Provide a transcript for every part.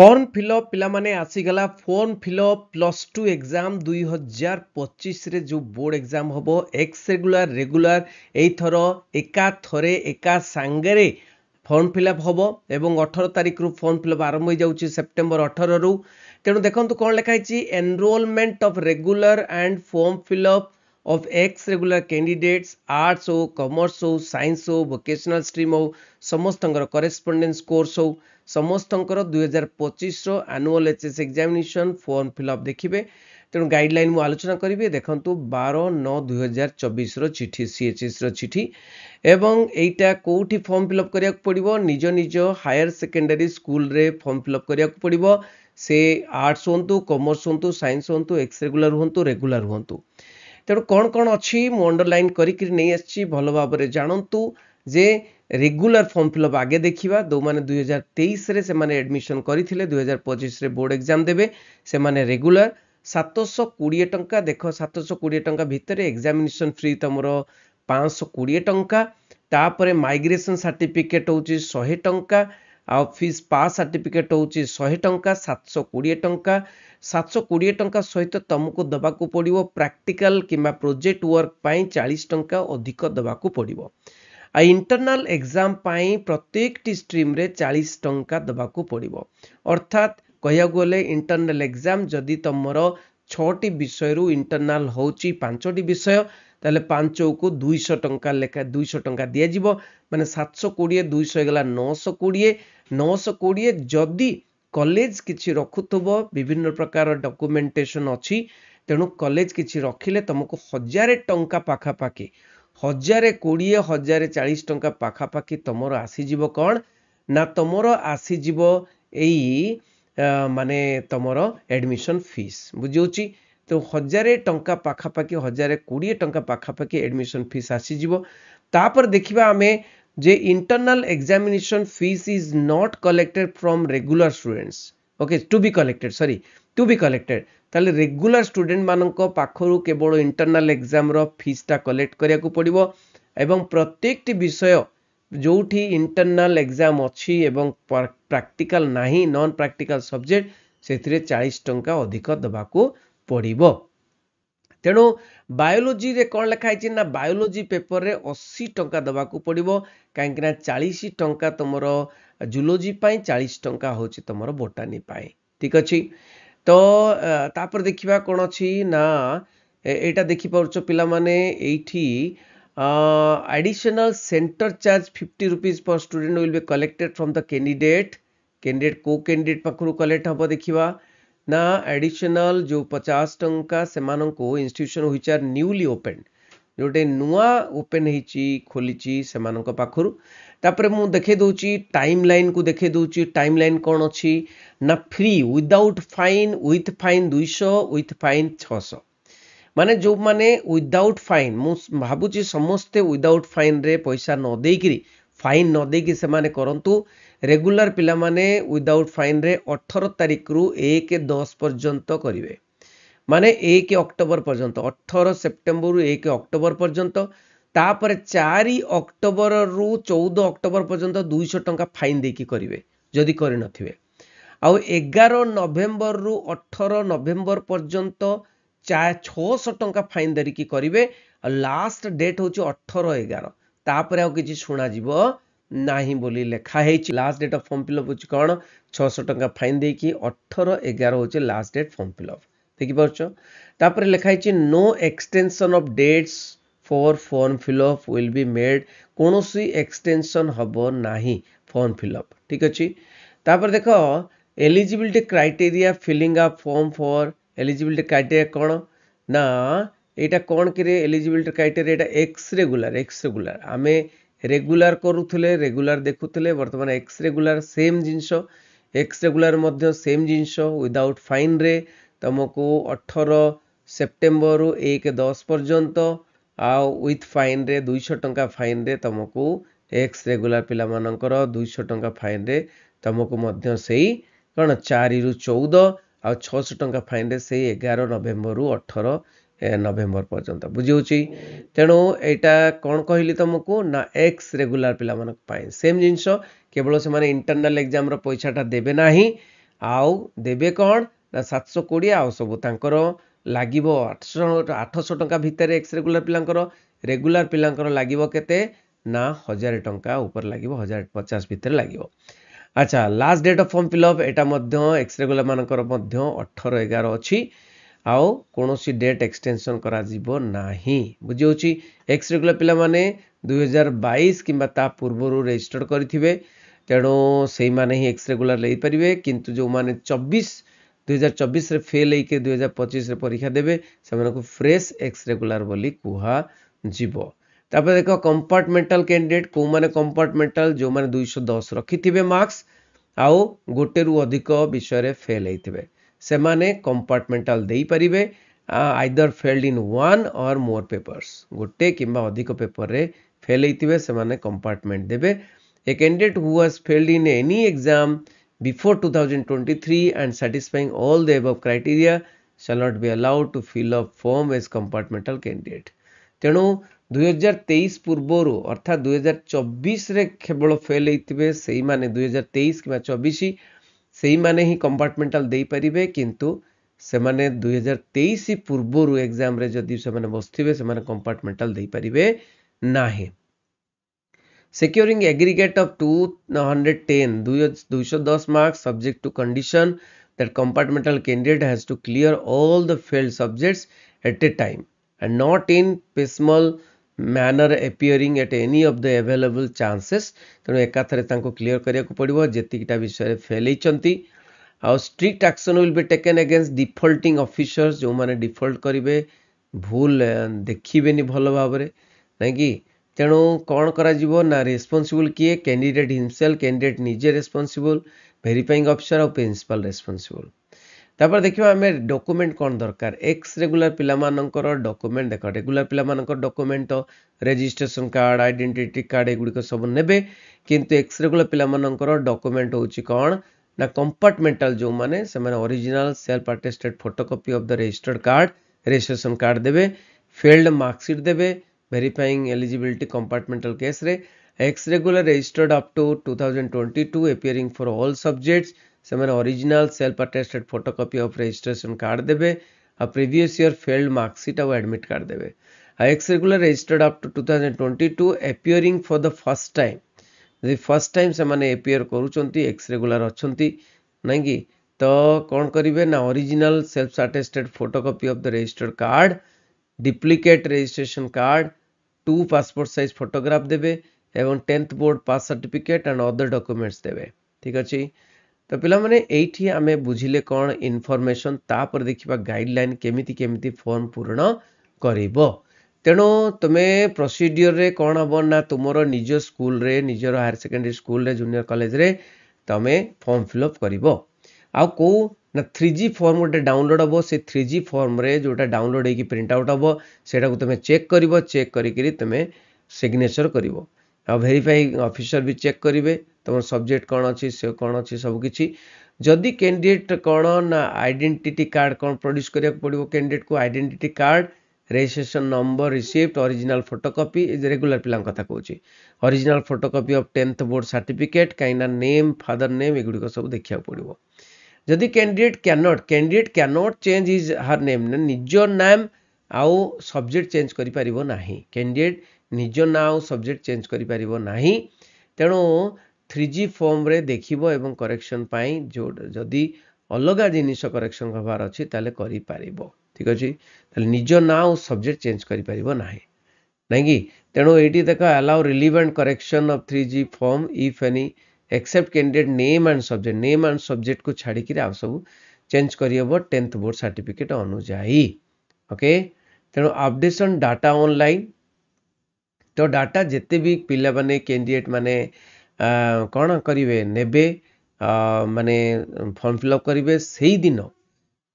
form fill up ପିଲାମାନେ ଆସିଗଲା form fill up plus two exam ଦୁଇ ହଜାର ପଚିଶରେ ଯେଉଁ ବୋର୍ଡ଼ ଏକ୍ଜାମ୍ ହେବ ଏକ୍ସ ରେଗୁଲାର ରେଗୁଲାର ଏଇଥର ଏକା ଥରେ ଏକା ସାଙ୍ଗରେ ଫର୍ମ ଫିଲ୍ଅପ୍ ହେବ ଏବଂ ଅଠର ତାରିଖରୁ ଫର୍ମ ଫିଲ୍ଅପ୍ ଆରମ୍ଭ ହୋଇଯାଉଛି ସେପ୍ଟେମ୍ବର ଅଠରରୁ ତେଣୁ ଦେଖନ୍ତୁ କ'ଣ ଲେଖା ହେଇଛି enrolment of regular and form fill up of X regular candidates, arts हो, commerce हो, science हो, vocational stream हो, ସମସ୍ତଙ୍କର correspondence course हो, ସମସ୍ତଙ୍କର ଦୁଇହଜାର ପଚିଶର annual H examination form fill up ଦେଖିବେ ତେଣୁ ଗାଇଡ଼ଲାଇନ୍ ମୁଁ ଆଲୋଚନା କରିବି ଦେଖନ୍ତୁ ବାର ନଅ ଦୁଇହଜାର ଚବିଶର ଚିଠି ସିଏଚ୍ଏସ୍ର ଚିଠି ଏବଂ ଏଇଟା କେଉଁଠି ଫର୍ମ ଫିଲ୍ଅପ୍ କରିବାକୁ ପଡ଼ିବ ନିଜ ନିଜ ହାୟର ସେକେଣ୍ଡାରୀ ସ୍କୁଲରେ ଫର୍ମ ଫିଲ୍ଅପ୍ କରିବାକୁ ପଡ଼ିବ ସେ ଆର୍ଟ୍ସ ହୁଅନ୍ତୁ କମର୍ସ ହୁଅନ୍ତୁ ସାଇନ୍ସ ହୁଅନ୍ତୁ ଏକ୍ସ ରେଗୁଲାର ହୁଅନ୍ତୁ ରେଗୁଲାର ହୁଅନ୍ତୁ ତେଣୁ କ'ଣ କ'ଣ ଅଛି ମୁଁ ଅଣ୍ଡରଲାଇନ୍ କରିକିରି ନେଇ ଆସିଛି ଭଲ ଭାବରେ ଜାଣନ୍ତୁ ଯେ ରେଗୁଲାର ଫର୍ମ ଫିଲ୍ଅପ୍ ଆଗେ ଦେଖିବା ଯେଉଁମାନେ ଦୁଇହଜାର ତେଇଶରେ ସେମାନେ ଆଡ଼ମିସନ୍ କରିଥିଲେ ଦୁଇହଜାର ପଚିଶରେ ବୋର୍ଡ଼ ଏକ୍ଜାମ୍ ଦେବେ ସେମାନେ ରେଗୁଲାର ସାତଶହ କୋଡ଼ିଏ ଟଙ୍କା ଦେଖ ସାତଶହ କୋଡ଼ିଏ ଟଙ୍କା ଭିତରେ ଏକ୍ଜାମିନେସନ୍ ଫ୍ରି ତୁମର ପାଞ୍ଚଶହ କୋଡ଼ିଏ ଟଙ୍କା ତାପରେ ମାଇଗ୍ରେସନ୍ ସାର୍ଟିଫିକେଟ୍ ହେଉଛି ଶହେ ଟଙ୍କା ଆଉ ଫିସ୍ ପାସ୍ ସାର୍ଟିଫିକେଟ୍ ହେଉଛି ଶହେ ଟଙ୍କା ସାତଶହ କୋଡ଼ିଏ ଟଙ୍କା ସାତଶହ କୋଡ଼ିଏ ଟଙ୍କା ସହିତ ତୁମକୁ ଦେବାକୁ ପଡ଼ିବ ପ୍ରାକ୍ଟିକାଲ୍ କିମ୍ବା ପ୍ରୋଜେକ୍ଟ ୱାର୍କ ପାଇଁ ଚାଳିଶ ଟଙ୍କା ଅଧିକ ଦେବାକୁ ପଡ଼ିବ ଆଉ ଇଣ୍ଟରନାଲ୍ ଏକ୍ଜାମ୍ ପାଇଁ ପ୍ରତ୍ୟେକଟି ଷ୍ଟ୍ରିମ୍ରେ ଚାଳିଶ ଟଙ୍କା ଦେବାକୁ ପଡ଼ିବ ଅର୍ଥାତ୍ କହିବାକୁ ଗଲେ ଇଣ୍ଟରନାଲ୍ ଏକ୍ଜାମ୍ ଯଦି ତୁମର ଛଅଟି ବିଷୟରୁ ଇଣ୍ଟରନାଲ୍ ହେଉଛି ପାଞ୍ଚଟି ବିଷୟ ତାହେଲେ ପାଞ୍ଚକୁ ଦୁଇଶହ ଟଙ୍କା ଲେଖା ଦୁଇଶହ ଟଙ୍କା ଦିଆଯିବ ମାନେ ସାତଶହ କୋଡ଼ିଏ ଦୁଇଶହ ହେଇଗଲା ନଅଶହ କୋଡ଼ିଏ ନଅଶହ କୋଡ଼ିଏ ଯଦି କଲେଜ କିଛି ରଖୁଥିବ ବିଭିନ୍ନ ପ୍ରକାର ଡକୁମେଣ୍ଟେସନ୍ ଅଛି ତେଣୁ କଲେଜ କିଛି ରଖିଲେ ତୁମକୁ ହଜାରେ ଟଙ୍କା ପାଖାପାଖି ହଜାରେ କୋଡ଼ିଏ ହଜାରେ ଚାଳିଶ ଟଙ୍କା ପାଖାପାଖି ତୁମର ଆସିଯିବ କ'ଣ ନା ତୁମର ଆସିଯିବ ଏଇ ମାନେ ତୁମର ଆଡ଼ମିସନ୍ ଫିସ୍ ବୁଝିହେଉଛି ତେଣୁ ହଜାରେ ଟଙ୍କା ପାଖାପାଖି ହଜାରେ କୋଡ଼ିଏ ଟଙ୍କା ପାଖାପାଖି ଆଡ଼ମିସନ୍ ଫିସ୍ ଆସିଯିବ ତାପରେ ଦେଖିବା ଆମେ ଯେ internal examination fees is not collected from regular students okay to be collected sorry to be collected ତାହେଲେ ରେଗୁଲାର ଷ୍ଟୁଡେଣ୍ଟମାନଙ୍କ ପାଖରୁ କେବଳ ଇଣ୍ଟରନାଲ୍ ଏକ୍ଜାମ୍ର ଫିସ୍ଟା କଲେକ୍ଟ କରିବାକୁ ପଡ଼ିବ ଏବଂ ପ୍ରତ୍ୟେକଟି ବିଷୟ ଯେଉଁଠି ଇଣ୍ଟରନାଲ୍ ଏକ୍ଜାମ୍ ଅଛି ଏବଂ ପ୍ରାକ୍ଟିକାଲ୍ ନାହିଁ ନନ୍ ପ୍ରାକ୍ଟିକାଲ୍ ସବଜେକ୍ଟ ସେଥିରେ ଚାଳିଶ ଟଙ୍କା ଅଧିକ ଦେବାକୁ ପଡ଼ିବ ତେଣୁ ବାୟୋଲୋଜିରେ କ'ଣ ଲେଖା ହେଇଛି ନା ବାୟୋଲୋଜି ପେପରରେ ଅଶୀ ଟଙ୍କା ଦେବାକୁ ପଡ଼ିବ କାହିଁକିନା ଚାଳିଶ ଟଙ୍କା ତୁମର ଜୁଲୋଜି ପାଇଁ ଚାଳିଶ ଟଙ୍କା ହେଉଛି ତୁମର ବୋଟାନି ପାଇଁ ଠିକ୍ ଅଛି ତ ତାପରେ ଦେଖିବା କ'ଣ ଅଛି ନା ଏଇଟା ଦେଖିପାରୁଛ ପିଲାମାନେ ଏଇଠି additional center charge fifty rupees per student will be collected from the candidate candidate କେଉଁ candidate ପାଖରୁ collect ହେବ ଦେଖିବା ना एडिशनल जो पचास टंका से इंस्टीट्यूशन हुई आर न्यूली ओपेन जोटे नुआ ओपेन खोली से मानु तापर मु देखे टाइम लाइन को देखे टाइम लाइन कौन अच्छी ना free without fine with fine दुईश विथ फाइन छःश माने जो मैंने विदाउट फाइन मु भाबुची समस्ते विदाउट फाइन रे पैसा न ফাইন ନ ଦେଇକି ସେମାନେ କରନ୍ତୁ ରେଗୁଲାର ପିଲାମାନେ ୱିଦାଉଟ୍ ଫାଇନ୍ରେ ଅଠର ତାରିଖରୁ ଏକ ଦଶ ପର୍ଯ୍ୟନ୍ତ କରିବେ ମାନେ ଏକ ଅକ୍ଟୋବର ପର୍ଯ୍ୟନ୍ତ ଅଠର ସେପ୍ଟେମ୍ବରରୁ ଏକ ଅକ୍ଟୋବର ପର୍ଯ୍ୟନ୍ତ ତାପରେ ଚାରି ଅକ୍ଟୋବରରୁ ଚଉଦ ଅକ୍ଟୋବର ପର୍ଯ୍ୟନ୍ତ ଦୁଇଶହ ଟଙ୍କା ଫାଇନ୍ ଦେଇକି କରିବେ ଯଦି କରିନଥିବେ ଆଉ ଏଗାର ନଭେମ୍ବରରୁ ଅଠର ନଭେମ୍ବର ପର୍ଯ୍ୟନ୍ତ ଛଅଶହ ଟଙ୍କା ଫାଇନ୍ ଧରିକି କରିବେ ଆଉ ଲାଷ୍ଟ ଡେଟ୍ ହେଉଛି ଅଠର ଏଗାର तापर आ कि शुणा ना बोली लिखाही last date of form fill up हूँ कौन छःश टाँचा फाइन दे कि अठर एगार हूँ लास्ट डेट फर्म फिलअप देखी पार्छ तापर लिखाई no extension of dates for form fill up will be made कौन सी एक्सटेनसन हम ना फर्म फिलअप ठीक अच्छे तापर देख eligibility criteria filling a form for eligibility criteria कौन ना ଏଇଟା କ'ଣ କିରେ ଏଲିଜିବିଲିଟି କ୍ରାଇଟେରିଆ ଏଇଟା ଏକ୍ସ ରେଗୁଲାର ଏକ୍ସ ରେଗୁଲାର ଆମେ ରେଗୁଲାର କରୁଥିଲେ ରେଗୁଲାର ଦେଖୁଥିଲେ ବର୍ତ୍ତମାନ ଏକ୍ସ ରେଗୁଲାର ସେମ୍ ଜିନିଷ ଏକ୍ସ ରେଗୁଲାର ମଧ୍ୟ ସେମ୍ ଜିନିଷ ୱିଦାଉଟ୍ ଫାଇନ୍ରେ ତୁମକୁ ଅଠର ସେପ୍ଟେମ୍ବରରୁ ଏକ ଦଶ ପର୍ଯ୍ୟନ୍ତ ଆଉ ୱିଥ୍ ଫାଇନ୍ରେ ଦୁଇଶହ ଟଙ୍କା ଫାଇନ୍ରେ ତୁମକୁ ଏକ୍ସ ରେଗୁଲାର ପିଲାମାନଙ୍କର ଦୁଇଶହ ଟଙ୍କା ଫାଇନ୍ରେ ତୁମକୁ ମଧ୍ୟ ସେଇ କ'ଣ ଚାରିରୁ ଚଉଦ ଆଉ ଛଅଶହ ଟଙ୍କା ଫାଇନ୍ରେ ସେଇ ଏଗାର ନଭେମ୍ବରରୁ ଅଠର ନଭେମ୍ବର ପର୍ଯ୍ୟନ୍ତ ବୁଝିହେଉଛି ତେଣୁ ଏଇଟା କ'ଣ କହିଲି ତୁମକୁ ନା ଏକ୍ସ ରେଗୁଲାର ପିଲାମାନଙ୍କ ପାଇଁ ସେମ୍ ଜିନିଷ କେବଳ ସେମାନେ ଇଣ୍ଟରନାଲ୍ ଏକ୍ଜାମ୍ର ପଇସାଟା ଦେବେ ନାହିଁ ଆଉ ଦେବେ କ'ଣ ନା ସାତଶହ କୋଡ଼ିଏ ଆଉ ସବୁ ତାଙ୍କର ଲାଗିବ ଆଠଶହ ଆଠଶହ ଟଙ୍କା ଭିତରେ ଏକ୍ସ ରେଗୁଲାର ପିଲାଙ୍କର ରେଗୁଲାର ପିଲାଙ୍କର ଲାଗିବ କେତେ ନା ହଜାରେ ଟଙ୍କା ଉପରେ ଲାଗିବ ହଜାର ପଚାଶ ଭିତରେ ଲାଗିବ ଆଚ୍ଛା last date of form fill up ଏଇଟା ମଧ୍ୟ ଏକ୍ସ ମାନଙ୍କର ମଧ୍ୟ ଅଠର ଏଗାର ଅଛି ଆଉ କୌଣସି ଡେଟ୍ ଏକ୍ସଟେନସନ୍ କରାଯିବ ନାହିଁ ବୁଝିହେଉଛି ଏକ୍ସ ରେଗୁଲାର ପିଲାମାନେ ଦୁଇହଜାର ବାଇଶ କିମ୍ବା ତା ପୂର୍ବରୁ ରେଜିଷ୍ଟର୍ଡ଼ କରିଥିବେ ତେଣୁ ସେଇମାନେ ହିଁ ଏକ୍ସ ରେଗୁଲାର ନେଇପାରିବେ କିନ୍ତୁ ଯେଉଁମାନେ ଚବିଶ ଦୁଇହଜାର ଚବିଶରେ ଫେଲ୍ ହେଇକି ଦୁଇହଜାର ପଚିଶରେ ପରୀକ୍ଷା ଦେବେ ସେମାନଙ୍କୁ ଫ୍ରେଶ୍ ଏକ୍ସ ରେଗୁଲାର ବୋଲି କୁହାଯିବ ତାପରେ ଦେଖ କମ୍ପାର୍ଟମେଣ୍ଟାଲ କ୍ୟାଣ୍ଡିଡେଟ୍ କେଉଁମାନେ କମ୍ପାର୍ଟମେଣ୍ଟାଲ ଯେଉଁମାନେ ଦୁଇଶହ ଦଶ ରଖିଥିବେ ମାର୍କସ୍ ଆଉ ଗୋଟେରୁ ଅଧିକ ବିଷୟରେ ଫେଲ୍ ହେଇଥିବେ ସେମାନେ କମ୍ପାର୍ଟମେଣ୍ଟାଲ ଦେଇପାରିବେ either failed in one or more papers ଗୋଟେ କିମ୍ବା ଅଧିକ ପେପରରେ ଫେଲ୍ ହେଇଥିବେ ସେମାନେ କମ୍ପାର୍ଟମେଣ୍ଟ ଦେବେ a candidate who has failed in any exam before two thousand twenty three and satisfying all the above criteria shall not be allowed to fill up form as compartmental candidate ତେଣୁ ଦୁଇହଜାର ତେଇଶ ପୂର୍ବରୁ ଅର୍ଥାତ ଦୁଇହଜାର ଚବିଶରେ କେବଳ fail ହେଇଥିବେ ସେଇମାନେ ଦୁଇହଜାର ତେଇଶ କିମ୍ବା ଚବିଶ ସେଇମାନେ ହିଁ କମ୍ପାର୍ଟମେଣ୍ଟାଲ ଦେଇପାରିବେ କିନ୍ତୁ ସେମାନେ ଦୁଇହଜାର ତେଇଶ ପୂର୍ବରୁ ଏକ୍ଜାମରେ ଯଦି ସେମାନେ ବସିଥିବେ ସେମାନେ କମ୍ପାର୍ଟମେଣ୍ଟାଲ ଦେଇପାରିବେ ନାହିଁ securing aggregate of 210 210 marks subject to condition that compartmental candidate has to clear all the failed subjects at a time and not in pismal manner appeared at any of the available chances तेणु एकाथर तक clear करा पड़ो zeta विषय fail आउ strict action will be taken against defaulting officers जो मैंने default करेंगे भूल देखिए भल भाव नहीं कि तेणु कौन करा रेस्पन्सबल किए कैंडिडेट हिमसेल कैंडिडेट निजे रेस्पन्सबल भेरीफाइंग अफिसर आउ प्रिन्सिपाल रेस्पन्सबल तापर देखा आम डकुमेंट कौन दरकार एक्स रेगुला पिलार डकुमेंट देख रेगुला पिलार डकुमेंट तो रेजिट्रेसन कार्ड आईडेट कार्ड एगुड़ सब ने कितु एक्स रेगुला पिलार डकुमेंट हूँ कौन ना कंपार्टमेंटाल जो मैंने original self attested photocopy of the registered card registration card देते फेल्ड मार्कसीट देते भेरीफाइंग एलिजिलिटी कंपार्टमेंटाल केस्रे ex regular registered up to two thousand twenty two appearing for all subjects से original self attested photocopy of registration card देते आ previous year failed marksheet admit card देते आ ex regular registered of two two thousand twenty two appearing for the first time जो first time से appear करुँच x रेगुला अच्छा ना कि तो कौन करेंगे ना original self attested photocopy of the registered card duplicate registration card two passport size photograph देते tenth board pass certificate and other documents देते ठीक अच्छे ତ ପିଲାମାନେ ଏଇଠି ଆମେ ବୁଝିଲେ କ'ଣ ଇନଫର୍ମେସନ୍ ତାପରେ ଦେଖିବା ଗାଇଡ଼ଲାଇନ୍ କେମିତି କେମିତି ଫର୍ମ ପୂରଣ କରିବ ତେଣୁ ତୁମେ ପ୍ରୋସିଡ଼ିଓରରେ କ'ଣ ହେବ ନା ତୁମର ନିଜ ସ୍କୁଲରେ ନିଜର ହାୟାର ସେକେଣ୍ଡାରୀ ସ୍କୁଲରେ ଜୁନିୟର କଲେଜରେ ତୁମେ ଫର୍ମ ଫିଲ୍ଅପ୍ କରିବ ଆଉ କେଉଁ ନା ଥ୍ରୀ ଜି ଫର୍ମ ଗୋଟେ ଡାଉନଲୋଡ଼୍ ହେବ ସେ ଥ୍ରୀ ଜି ଫର୍ମରେ ଯେଉଁଟା ଡାଉନଲୋଡ଼୍ ହେଇକି ପ୍ରିଣ୍ଟ ଆଉଟ୍ ହେବ ସେଇଟାକୁ ତୁମେ ଚେକ୍ କରିବ ଚେକ୍ କରିକିରି ତୁମେ ସିଗ୍ନେଚର୍ କରିବ ଆଉ ଭେରିଫାଇଂ ଅଫିସର ବି ଚେକ୍ କରିବେ ତୁମର ସବଜେକ୍ଟ କ'ଣ ଅଛି ସେ କ'ଣ ଅଛି ସବୁକିଛି ଯଦି କ୍ୟାଣ୍ଡିଡେଟ୍ କ'ଣ ନା ଆଇଡେଣ୍ଟିଟି କାର୍ଡ଼ କ'ଣ ପ୍ରଡ୍ୟୁସ୍ କରିବାକୁ ପଡ଼ିବ କ୍ୟାଣ୍ଡିଡେଟ୍କୁ identity card registration number receipt original photocopy regular ପିଲାଙ୍କ କଥା କହୁଛି original photocopy of tenth board certificate କାହିଁକିନା ନେମ୍ ଫାଦର ନେମ୍ ଏଗୁଡ଼ିକ ସବୁ ଦେଖିବାକୁ ପଡ଼ିବ ଯଦି candidate can't candidate can't change is her name ନିଜ ନାମ୍ ଆଉ ସବଜେକ୍ଟ ଚେଞ୍ଜ କରିପାରିବ ନାହିଁ କ୍ୟାଣ୍ଡିଡେଟ୍ ନିଜ ନାଁ ଆଉ ସବଜେକ୍ଟ ଚେଞ୍ଜ କରିପାରିବ ନାହିଁ ତେଣୁ ଥ୍ରୀ ଜି ଫର୍ମରେ ଦେଖିବ ଏବଂ କରେକ୍ସନ୍ ପାଇଁ ଯେଉଁ ଯଦି ଅଲଗା ଜିନିଷ କରେକ୍ସନ୍ ହେବାର ଅଛି ତାହେଲେ କରିପାରିବ ଠିକ୍ ଅଛି ତାହେଲେ ନିଜ ନାଁ ଆଉ ସବଜେକ୍ଟ ଚେଞ୍ଜ କରିପାରିବ ନାହିଁ ନାଇଁକି ତେଣୁ ଏଇଠି ଦେଖ allow relevant correction of three G form if any except candidate name and subject name and ସବଜେକ୍ଟକୁ ଛାଡ଼ିକିରି ଆଉ ସବୁ ଚେଞ୍ଜ କରିହେବ ଟେନ୍ଥ ବୋର୍ଡ଼ ସାର୍ଟିଫିକେଟ୍ ଅନୁଯାୟୀ ଓକେ ତେଣୁ ଅପଡେସନ୍ ଡାଟା ଅନଲାଇନ୍ ତ ଡାଟା ଯେତେ ବି ପିଲାମାନେ କ୍ୟାଣ୍ଡିଡେଟ୍ ମାନେ କ'ଣ କରିବେ ନେବେ ମାନେ ଫର୍ମ ଫିଲ୍ଅପ୍ କରିବେ ସେଇଦିନ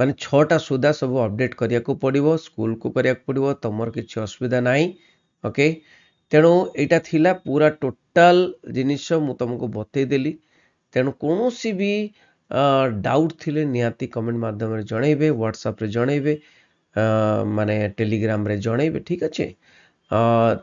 ମାନେ ଛଅଟା ସୁଦ୍ଧା ସବୁ ଅପଡ଼େଟ୍ କରିବାକୁ ପଡ଼ିବ ସ୍କୁଲକୁ କରିବାକୁ ପଡ଼ିବ ତୁମର କିଛି ଅସୁବିଧା ନାହିଁ ଓକେ ତେଣୁ ଏଇଟା ଥିଲା ପୁରା ଟୋଟାଲ୍ ଜିନିଷ ମୁଁ ତୁମକୁ ବତେଇଦେଲି ତେଣୁ କୌଣସି ବି ଡାଉଟ୍ ଥିଲେ ନିହାତି କମେଣ୍ଟ ମାଧ୍ୟମରେ ଜଣେଇବେ ହ୍ୱାଟ୍ସଆପ୍ରେ ଜଣେଇବେ ମାନେ ଟେଲିଗ୍ରାମରେ ଜଣେଇବେ ଠିକ୍ ଅଛି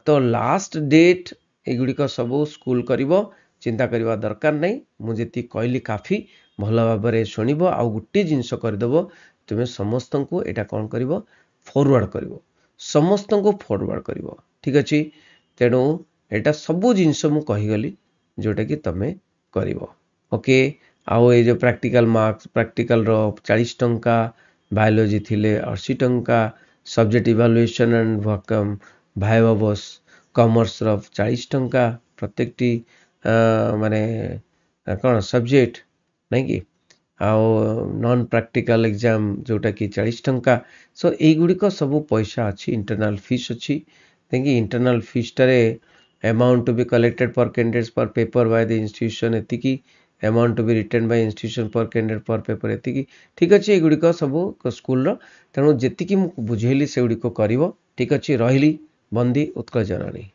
ତ ଲାଷ୍ଟ ଡେଟ୍ ଏଗୁଡ଼ିକ ସବୁ ସ୍କୁଲ କରିବ ଚିନ୍ତା କରିବା ଦରକାର ନାହିଁ ମୁଁ ଯେତିକି କହିଲି କାଫି ଭଲ ଭାବରେ ଶୁଣିବ ଆଉ ଗୋଟିଏ ଜିନିଷ କରିଦେବ ତୁମେ ସମସ୍ତଙ୍କୁ ଏଇଟା କ'ଣ କରିବ ଫରୱାର୍ଡ଼ କରିବ ସମସ୍ତଙ୍କୁ ଫରୱାର୍ଡ଼ କରିବ ଠିକ୍ ଅଛି ତେଣୁ ଏଇଟା ସବୁ ଜିନିଷ ମୁଁ କହିଗଲି ଯେଉଁଟାକି ତୁମେ କରିବ ଓକେ ଆଉ ଏ ଯେଉଁ ପ୍ରାକ୍ଟିକାଲ ମାର୍କସ ପ୍ରାକ୍ଟିକାଲର ଚାଳିଶ ଟଙ୍କା बायोलोजी थी अशी टंका सब्जेक्ट इवालुएसन एंड वकम बस कमर्स रालीस टाँचा प्रत्येक मानने कौन सब्जेक्ट नहीं कि आउ नन प्राक्टिकाल एग्जाम जोटा कि चालीस टाँचा सो युड़िक सब पैसा अच्छी इंटरनाल फिज अच्छी कहीं इंटरनाल फिस्टर amount to be collected per candidates per paper by the intuition एति की amount to be return by intuition per candidate per paper ये ठीक अच्छे युड़िक सब स्कूल तेणु जी मुझे बुझेली से गुड़िक कर ठीक अच्छे रही बंदी उत्कल जननी